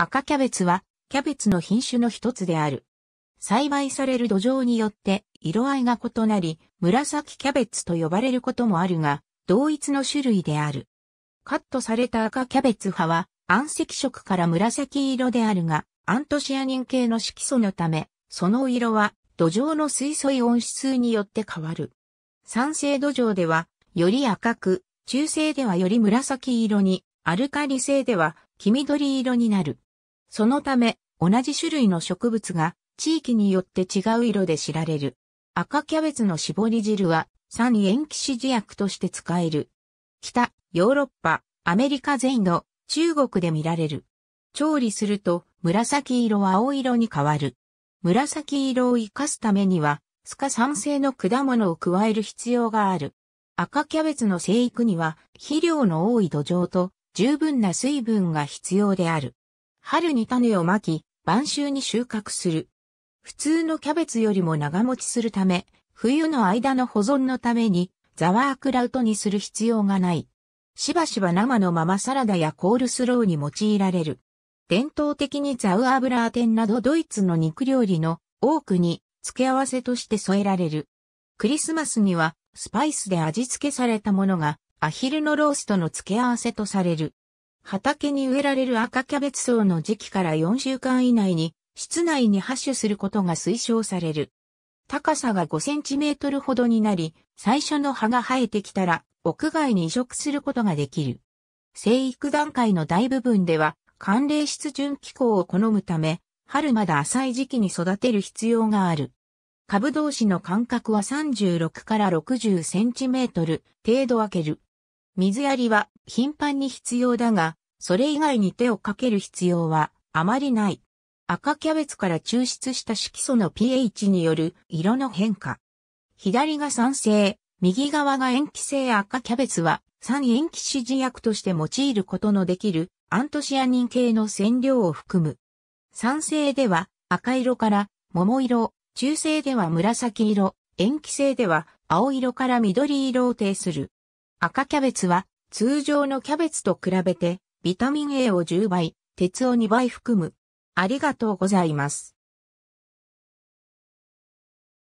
赤キャベツは、キャベツの品種の一つである。栽培される土壌によって色合いが異なり、紫キャベツと呼ばれることもあるが、同一の種類である。カットされた赤キャベツ葉は、暗赤色から紫色であるが、アントシアニン系の色素のため、その色は土壌の水素イオン指数によって変わる。酸性土壌では、より赤く、中性ではより紫色に、アルカリ性では黄緑色になる。そのため、同じ種類の植物が地域によって違う色で知られる。赤キャベツの絞り汁は酸塩基指示薬として使える。北、ヨーロッパ、アメリカ全土、中国で見られる。調理すると紫色は青色に変わる。紫色を活かすためには、スカ酸性の果物を加える必要がある。赤キャベツの生育には肥料の多い土壌と十分な水分が必要である。春に種をまき、晩秋に収穫する。普通のキャベツよりも長持ちするため、冬の間の保存のために、ザワークラウトにする必要がない。しばしば生のままサラダやコールスローに用いられる。伝統的にザウアーブラーテンなどドイツの肉料理の多くに付け合わせとして添えられる。クリスマスにはスパイスで味付けされたものがアヒルのローストの付け合わせとされる。畑に植えられる赤キャベツ層の時期から4週間以内に、室内に発種することが推奨される。高さが5センチメートルほどになり、最初の葉が生えてきたら、屋外に移植することができる。生育段階の大部分では、寒冷湿潤気候を好むため、春まだ浅い時期に育てる必要がある。株同士の間隔は36から60センチメートル程度分ける。水やりは頻繁に必要だが、それ以外に手をかける必要はあまりない。赤キャベツから抽出した色素の pH による色の変化。左が酸性、右側が塩基性赤キャベツは酸塩基指示薬として用いることのできるアントシアニン系の染料を含む。酸性では赤色から桃色、中性では紫色、塩基性では青色から緑色を呈する。赤キャベツは通常のキャベツと比べてビタミン A を10倍、鉄を2倍含む。ありがとうございます。